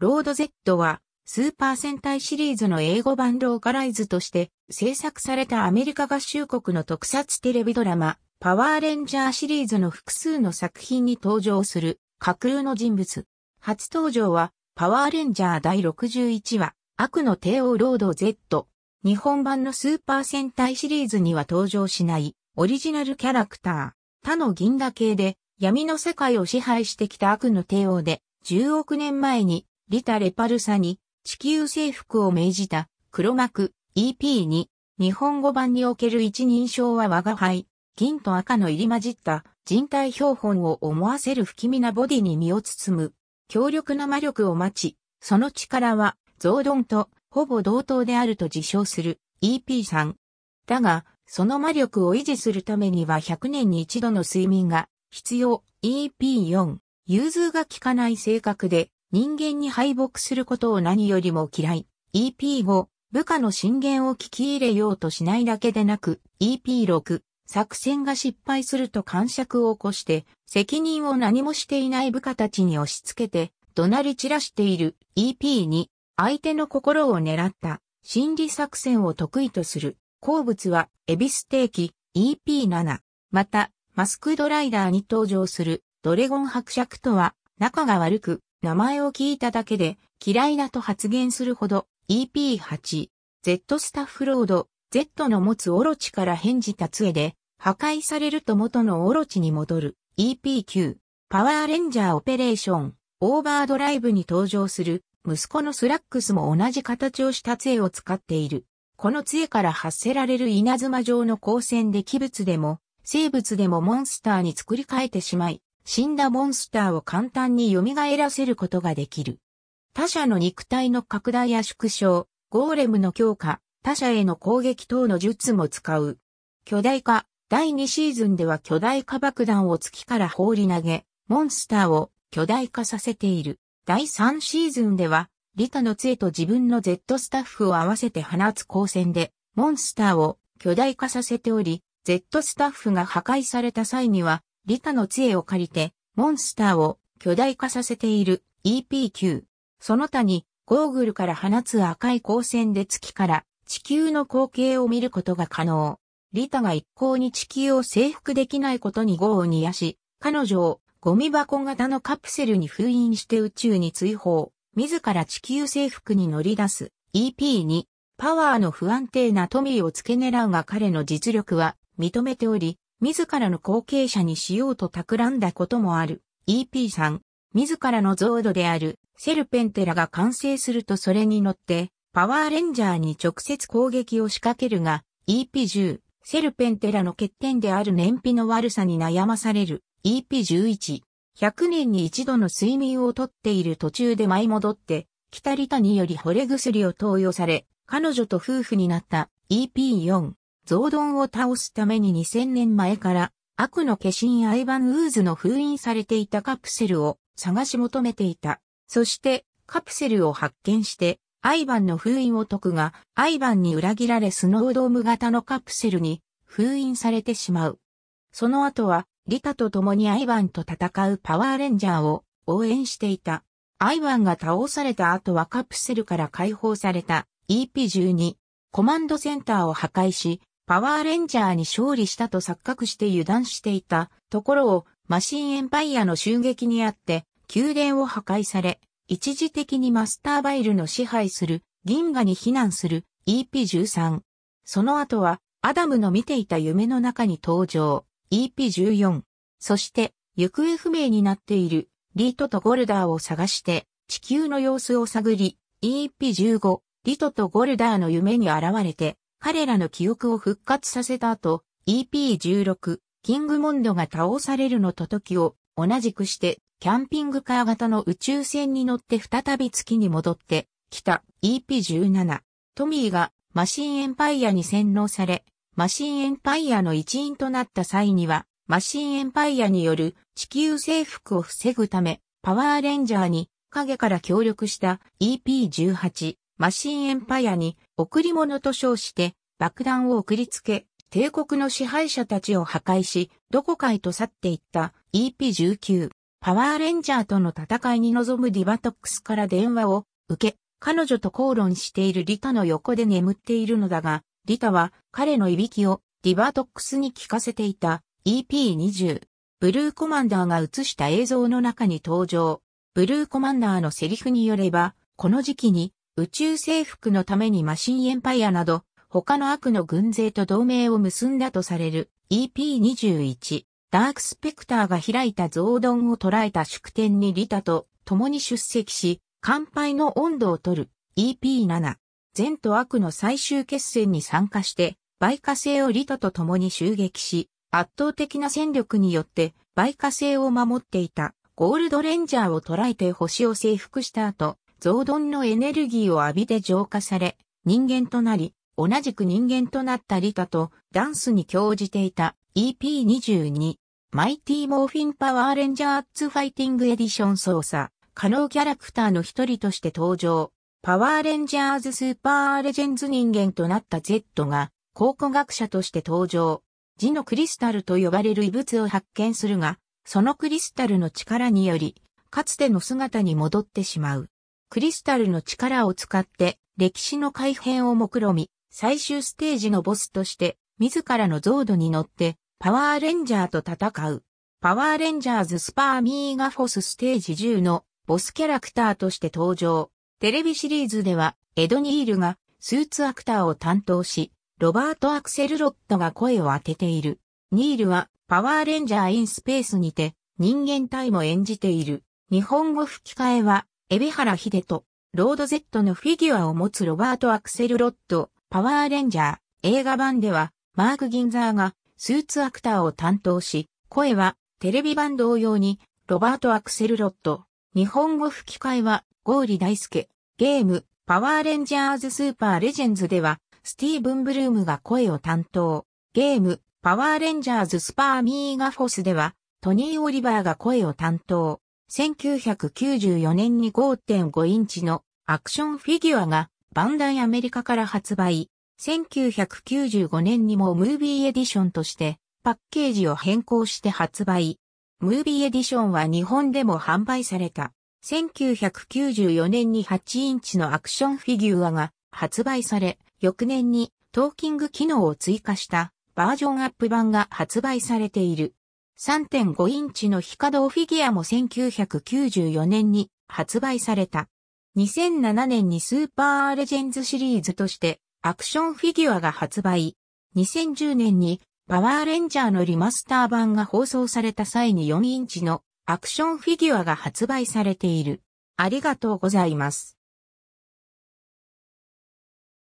ロード Z は、スーパー戦隊シリーズの英語版ローカライズとして制作されたアメリカ合衆国の特撮テレビドラマ、パワーレンジャーシリーズの複数の作品に登場する架空の人物。初登場は、パワーレンジャー第61話、悪の帝王ロード Z。日本版のスーパー戦隊シリーズには登場しない、オリジナルキャラクター。他の銀河系で、闇の世界を支配してきた悪の帝王で、10億年前にリタ・レパルサに地球征服を命じた黒幕 EP2 日本語版における一人称は我が輩、銀と赤の入り混じった人体標本を思わせる不気味なボディに身を包む強力な魔力を待ち、その力は増ドンとほぼ同等であると自称する EP3。だが、その魔力を維持するためには100年に一度の睡眠が必要 EP4。融通が効かない性格で人間に敗北することを何よりも嫌い。EP5、部下の進言を聞き入れようとしないだけでなく、EP6、作戦が失敗すると感触を起こして、責任を何もしていない部下たちに押し付けて、怒鳴り散らしている EP2、相手の心を狙った心理作戦を得意とする。好物は、エビステーキ EP7。また、マスクドライダーに登場するドレゴン伯爵とは仲が悪く、名前を聞いただけで嫌いだと発言するほど EP8、Z スタッフロード、Z の持つオロチから返事た杖で、破壊されると元のオロチに戻る EP9、パワーレンジャーオペレーション、オーバードライブに登場する息子のスラックスも同じ形をした杖を使っている。この杖から発せられる稲妻状の光線で器物でも、生物でもモンスターに作り変えてしまい、死んだモンスターを簡単に蘇らせることができる。他者の肉体の拡大や縮小、ゴーレムの強化、他者への攻撃等の術も使う。巨大化、第2シーズンでは巨大化爆弾を月から放り投げ、モンスターを巨大化させている。第3シーズンでは、リタの杖と自分の Z スタッフを合わせて放つ光線で、モンスターを巨大化させており、Z スタッフが破壊された際には、リタの杖を借りて、モンスターを巨大化させている EPQ。その他に、ゴーグルから放つ赤い光線で月から地球の光景を見ることが可能。リタが一向に地球を征服できないことに業を煮やし、彼女をゴミ箱型のカプセルに封印して宇宙に追放。自ら地球征服に乗り出す EP にパワーの不安定な富を付け狙うが彼の実力は認めており、自らの後継者にしようと企んだこともある EP さん、自らの像土であるセルペンテラが完成するとそれに乗ってパワーレンジャーに直接攻撃を仕掛けるが EP10、セルペンテラの欠点である燃費の悪さに悩まされる EP11、100年に一度の睡眠をとっている途中で舞い戻って、北リタにより惚れ薬を投与され、彼女と夫婦になった EP4、ド丼を倒すために2000年前から悪の化身アイバン・ウーズの封印されていたカプセルを探し求めていた。そしてカプセルを発見してアイバンの封印を解くがアイバンに裏切られスノードーム型のカプセルに封印されてしまう。その後はリタと共にアイバンと戦うパワーレンジャーを応援していた。アイバンが倒された後はカプセルから解放された EP12 コマンドセンターを破壊しパワーレンジャーに勝利したと錯覚して油断していたところをマシンエンパイアの襲撃にあって宮殿を破壊され、一時的にマスターバイルの支配する銀河に避難する EP13。その後はアダムの見ていた夢の中に登場 EP14。そして行方不明になっているリートとゴルダーを探して地球の様子を探り EP15。リトとゴルダーの夢に現れて彼らの記憶を復活させた後、EP16、キングモンドが倒されるのと時を同じくして、キャンピングカー型の宇宙船に乗って再び月に戻ってきた EP17。トミーがマシンエンパイアに洗脳され、マシンエンパイアの一員となった際には、マシンエンパイアによる地球征服を防ぐため、パワーレンジャーに影から協力した EP18 マシンエンパイアに贈り物と称して爆弾を送りつけ、帝国の支配者たちを破壊し、どこかへと去っていった EP19 パワーレンジャーとの戦いに臨むディバトックスから電話を受け、彼女と口論しているリタの横で眠っているのだが、リタは彼のいびきをディバトックスに聞かせていた EP20 ブルーコマンダーが映した映像の中に登場。ブルーコマンダーのセリフによれば、この時期に宇宙征服のためにマシンエンパイアなど、他の悪の軍勢と同盟を結んだとされる EP21、ダークスペクターが開いた増丼を捉えた祝典にリタと共に出席し、乾杯の温度を取る EP7、善と悪の最終決戦に参加して、イカ星をリタと共に襲撃し、圧倒的な戦力によってバイカ星を守っていたゴールドレンジャーを捉えて星を征服した後、増鈍のエネルギーを浴びて浄化され、人間となり、同じく人間となったリタとダンスに興じていた EP22 マイティモーフィンパワーレンジャーズファイティングエディション操作可能キャラクターの一人として登場パワーレンジャーズスーパーレジェンズ人間となった Z が考古学者として登場字のクリスタルと呼ばれる異物を発見するがそのクリスタルの力によりかつての姿に戻ってしまうクリスタルの力を使って歴史の改変を目論み、最終ステージのボスとして自らのゾードに乗ってパワーレンジャーと戦う。パワーレンジャーズスパーミーガフォスステージ10のボスキャラクターとして登場。テレビシリーズではエドニールがスーツアクターを担当し、ロバート・アクセルロットが声を当てている。ニールはパワーレンジャー・イン・スペースにて人間体も演じている。日本語吹き替えはエビ原秀と、ロード Z のフィギュアを持つロバート・アクセル・ロッド、パワーレンジャー、映画版では、マーク・ギンザーが、スーツアクターを担当し、声は、テレビ版同様に、ロバート・アクセル・ロッド。日本語吹き替えは、ゴーリ大輔。ゲーム、パワーレンジャーズ・スーパー・レジェンズでは、スティーブン・ブルームが声を担当。ゲーム、パワーレンジャーズ・スパー・ミーガ・フォスでは、トニー・オリバーが声を担当。1994年に5.5インチのアクションフィギュアがバンダイアメリカから発売。1995年にもムービーエディションとしてパッケージを変更して発売。ムービーエディションは日本でも販売された。1994年に8インチのアクションフィギュアが発売され、翌年にトーキング機能を追加したバージョンアップ版が発売されている。3.5インチのヒカドーフィギュアも1994年に発売された。2007年にスーパーレジェンズシリーズとしてアクションフィギュアが発売。2010年にパワーレンジャーのリマスター版が放送された際に4インチのアクションフィギュアが発売されている。ありがとうございます。